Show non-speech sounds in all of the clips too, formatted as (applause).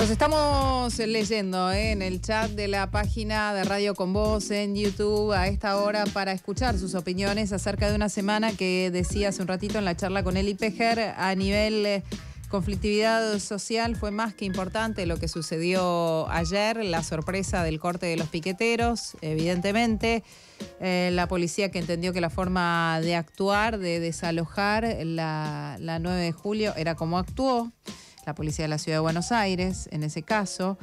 Los estamos leyendo ¿eh? en el chat de la página de Radio Con Voz en YouTube a esta hora para escuchar sus opiniones acerca de una semana que decía hace un ratito en la charla con Eli Pejer a nivel... Eh, conflictividad social fue más que importante lo que sucedió ayer, la sorpresa del corte de los piqueteros, evidentemente, eh, la policía que entendió que la forma de actuar, de desalojar la, la 9 de julio, era como actuó la Policía de la Ciudad de Buenos Aires, en ese caso.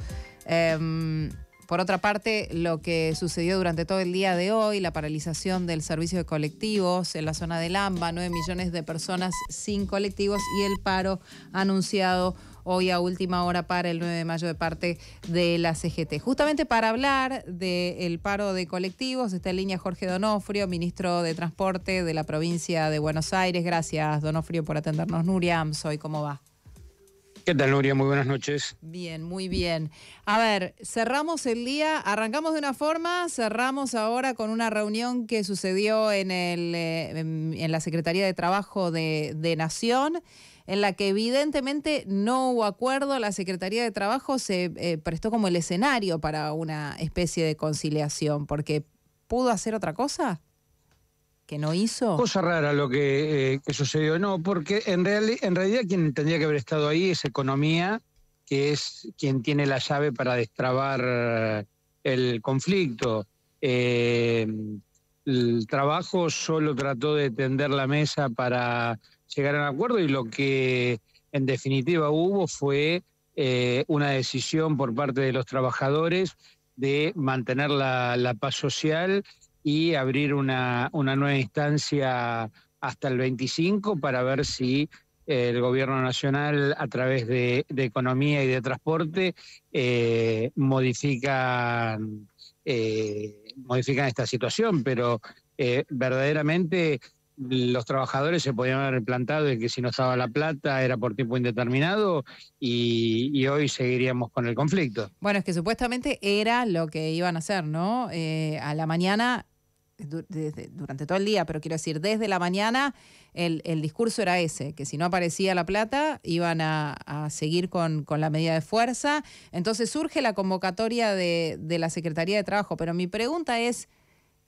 Em, por otra parte, lo que sucedió durante todo el día de hoy, la paralización del servicio de colectivos en la zona de Lamba, 9 millones de personas sin colectivos y el paro anunciado hoy a última hora para el 9 de mayo de parte de la CGT. Justamente para hablar del paro de colectivos está en línea Jorge Donofrio, ministro de Transporte de la provincia de Buenos Aires. Gracias, Donofrio, por atendernos. Nuria soy, ¿cómo va? ¿Qué tal, Nuria? Muy buenas noches. Bien, muy bien. A ver, cerramos el día, arrancamos de una forma, cerramos ahora con una reunión que sucedió en, el, eh, en, la Secretaría de Trabajo de, Nación, en la que evidentemente no hubo acuerdo, la Secretaría de Trabajo se eh, prestó como el escenario para una especie de conciliación, porque pudo hacer otra cosa que no hizo. Cosa rara lo que, eh, sucedió, no, porque en, realidad quien tendría que haber estado ahí es economía, que es quien tiene la llave para destrabar el conflicto. Eh, el trabajo solo trató de tender la mesa para llegar a un acuerdo y lo que en definitiva hubo fue eh, una decisión por parte de los trabajadores de mantener la paz social y abrir una, nueva instancia hasta el 25 para ver si eh, el gobierno nacional a través de, economía y de transporte eh, modifica eh, modifican, esta situación, pero verdaderamente los trabajadores se podían haber plantado de que si no estaba la plata era por tiempo indeterminado y, hoy seguiríamos con el conflicto. Bueno, es que supuestamente era lo que iban a hacer, ¿no? Eh, a la mañana, durante todo el día, pero quiero decir, desde la mañana el, discurso era ese, que si no aparecía la plata iban a, seguir con, con, la medida de fuerza. Entonces surge la convocatoria de, de la Secretaría de Trabajo, pero mi pregunta es,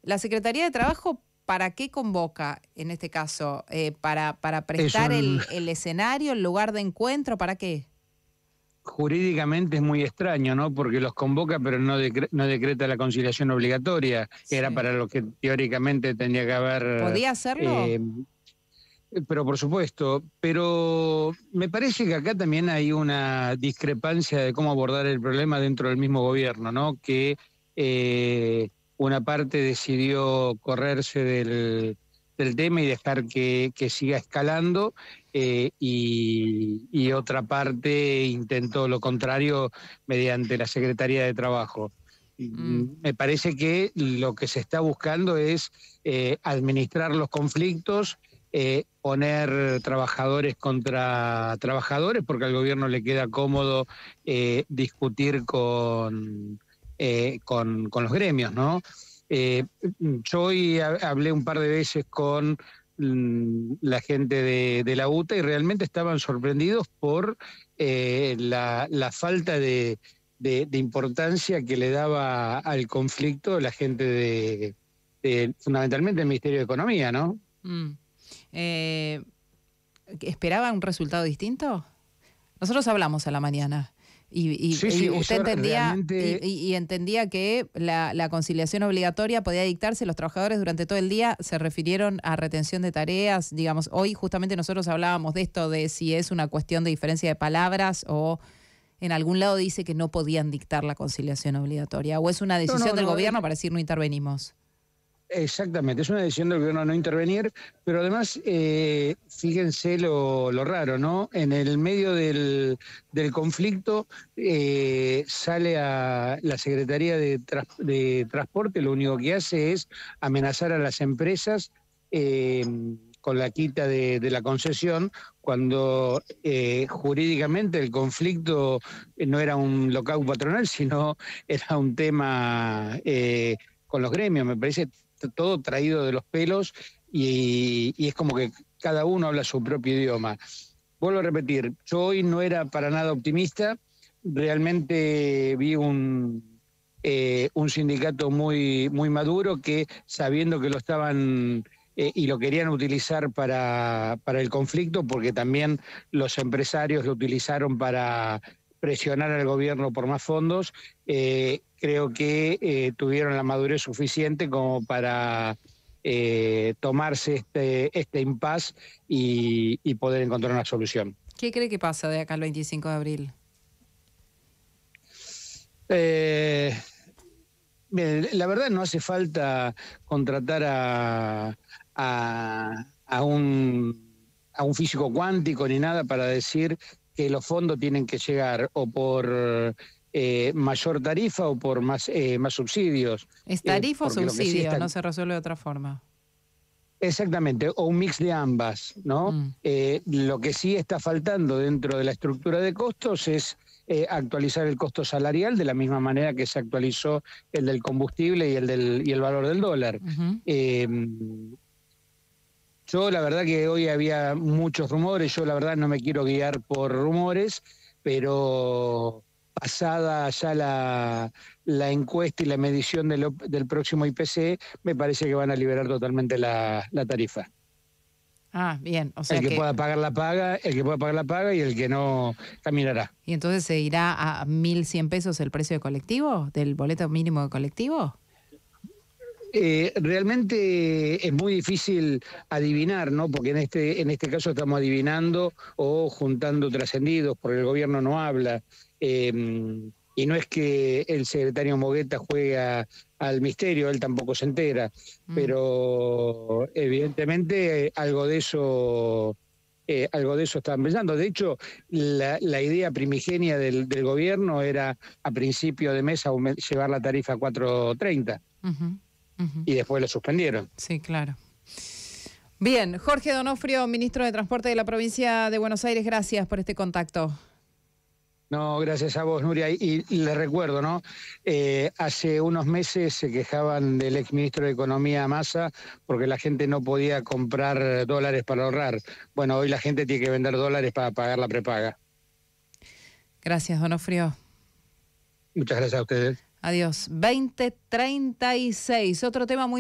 ¿la Secretaría de Trabajo ¿para qué convoca en este caso? Eh, ¿para, ¿Para prestar el, escenario, el lugar de encuentro? ¿Para qué? Jurídicamente es muy extraño, ¿no? Porque los convoca, pero no, no decreta la conciliación obligatoria. Era para lo que teóricamente tenía que haber. ¿Podía hacerlo? Eh, pero por supuesto, pero me parece que acá también hay una discrepancia de cómo abordar el problema dentro del mismo gobierno, ¿no? Que eh, una parte decidió correrse del, tema y dejar que, siga escalando eh, y, otra parte intentó lo contrario mediante la Secretaría de Trabajo. Mm. Me parece que lo que se está buscando es eh, administrar los conflictos, eh, poner trabajadores contra trabajadores, porque al gobierno le queda cómodo discutir con, eh, con, con, los gremios, ¿no? Eh, yo hoy hablé un par de veces con mm, la gente de, la UTA y realmente estaban sorprendidos por eh, la, falta de, importancia que le daba al conflicto la gente de, fundamentalmente el Ministerio de Economía, ¿no? Mm. ¿Esperaban un resultado distinto? Nosotros hablamos a la mañana y, usted entendía, y, entendía que la, conciliación obligatoria podía dictarse, los trabajadores durante todo el día se refirieron a retención de tareas, digamos, hoy justamente nosotros hablábamos de esto, de si es una cuestión de diferencia de palabras o en algún lado dice que no podían dictar la conciliación obligatoria, o es una decisión del gobierno para decir no intervenimos. Exactamente, es una decisión del gobierno no intervenir, pero además, eh, fíjense lo, raro, ¿no? En el medio del, conflicto eh, sale a la Secretaría de, de, Transporte, lo único que hace es amenazar a las empresas. Eh, con la quita de, la concesión, cuando jurídicamente el conflicto no era un local patronal, sino (laughs) era un tema con los gremios. Me parece todo traído de los pelos y, es como que cada uno habla su propio idioma. Vuelvo a repetir, yo hoy no era para nada optimista, realmente vi un, eh, un sindicato muy, muy maduro que sabiendo que lo estaban eh, y lo querían utilizar para, para, el conflicto, porque también los empresarios lo utilizaron para presionar al gobierno por más fondos, eh, creo que eh, tuvieron la madurez suficiente como para eh, tomarse este, este impas y, poder encontrar una solución. ¿Qué cree que pasa de acá al 25 de abril? Eh, la verdad no hace falta contratar a, un, a un físico cuántico ni nada para decir que los fondos tienen que llegar o por eh, mayor tarifa o por más, eh, más subsidios. Es eh, tarifa o subsidio, no se resuelve de otra forma. Exactamente, o un mix de ambas, ¿no? Mm. lo que sí está faltando dentro de la estructura de costos es actualizar el costo salarial de la misma manera que se actualizó el del combustible y el, y el valor del dólar. Em, yo la verdad que hoy había muchos rumores, yo la verdad no me quiero guiar por rumores, pero pasada ya la, encuesta y la medición del, próximo IPC, me parece que van a liberar totalmente la, tarifa. Ah, bien. O sea el que, pueda pagar la paga, el que pueda pagar la paga y el que no caminará. ¿Y entonces se irá a 1.100 pesos el precio de colectivo, del boleto mínimo de colectivo? Eh, realmente es muy difícil adivinar, ¿no? Porque en este, en este caso estamos adivinando o juntando trascendidos, porque el gobierno no habla. Em, y no es que el secretario Mogueta juega al misterio, él tampoco se entera, mm. pero evidentemente eh, algo de eso... Eh, algo de eso estaban pensando. De hecho, la, idea primigenia del, gobierno era a principio de mes llevar la tarifa a 4.30 y después la suspendieron. Sí, claro. Bien, Jorge Donofrio, ministro de Transporte de la provincia de Buenos Aires, gracias por este contacto. No, gracias a vos, Nuria. Y, les recuerdo, ¿no? Eh, hace unos meses se quejaban del exministro de Economía Massa porque la gente no podía comprar dólares para ahorrar. Bueno, hoy la gente tiene que vender dólares para pagar la prepaga. Gracias, Donofrio. Muchas gracias a ustedes. Adiós. 2036, otro tema muy...